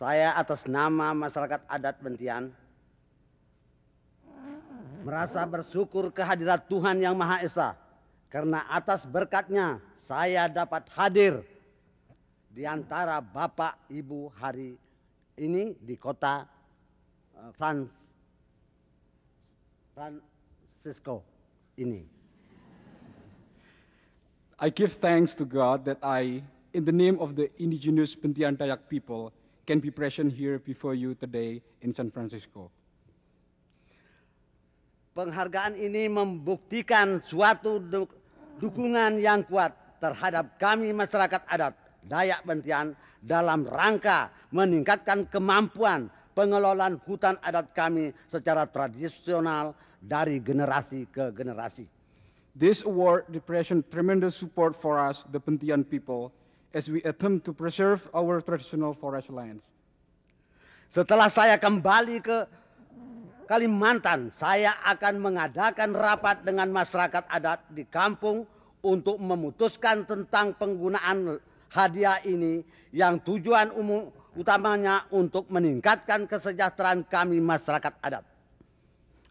Saya atas nama masyarakat adat Bentian merasa bersyukur kehadirat Tuhan Yang Maha Esa karena atas berkatnya saya dapat hadir di antara Bapak Ibu hari ini di kota San eh, Francisco ini. I give thanks to God that I, in the name of the indigenous Pentian Dayak people, can be present here before you today in San Francisco. Penghargaan ini membuktikan suatu dukungan yang kuat terhadap kami masyarakat adat Dayak Bentian dalam rangka meningkatkan kemampuan pengelolaan hutan adat kami secara tradisional dari generasi ke generasi. This award represents tremendous support for us, the Bentian people, as we attempt to preserve our traditional forest lands. Setelah saya kembali ke Kalimantan, saya akan mengadakan rapat dengan masyarakat adat di kampung untuk memutuskan tentang penggunaan hadiah ini yang tujuan umum utamanya untuk meningkatkan kesejahteraan kami masyarakat adat.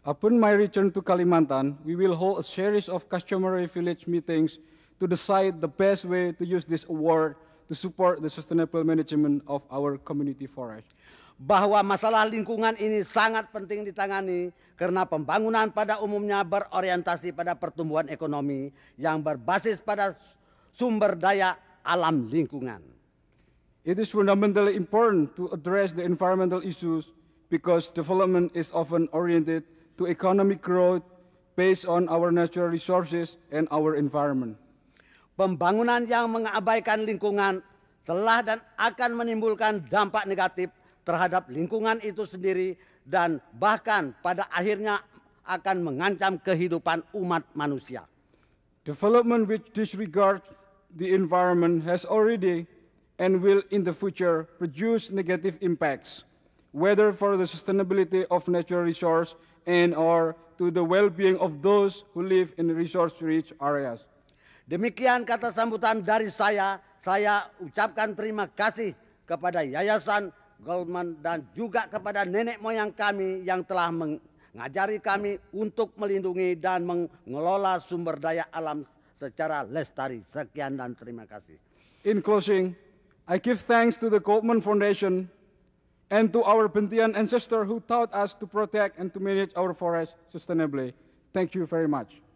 Upon my return to Kalimantan, we will hold a series of customary village meetings to decide the best way to use this award to support the sustainable management of our community forest. Bahwa masalah lingkungan ini sangat penting ditangani karena pembangunan pada umumnya berorientasi pada pertumbuhan ekonomi yang berbasis pada sumber daya alam lingkungan. It is fundamentally important to address the environmental issues because development is often oriented to economic growth based on our natural resources and our environment. Pembangunan yang mengabaikan lingkungan telah dan akan menimbulkan dampak negatif terhadap lingkungan itu sendiri dan bahkan pada akhirnya akan mengancam kehidupan umat manusia. Development which disregards the environment has already and will in the future produce negative impacts, whether for the sustainability of natural resource and or to the well-being of those who live in resource-rich areas. Demikian kata sambutan dari saya saya ucapkan terima kasih kepada Yayasan Goldman dan juga kepada nenek moyang kami yang telah mengajari kami untuk melindungi dan mengelola sumber daya alam secara lestari. Sekian dan terima kasih. In closing, I give thanks to the Goldman Foundation and to our Bentian ancestor who taught us to protect and to manage our forest sustainably. Thank you very much.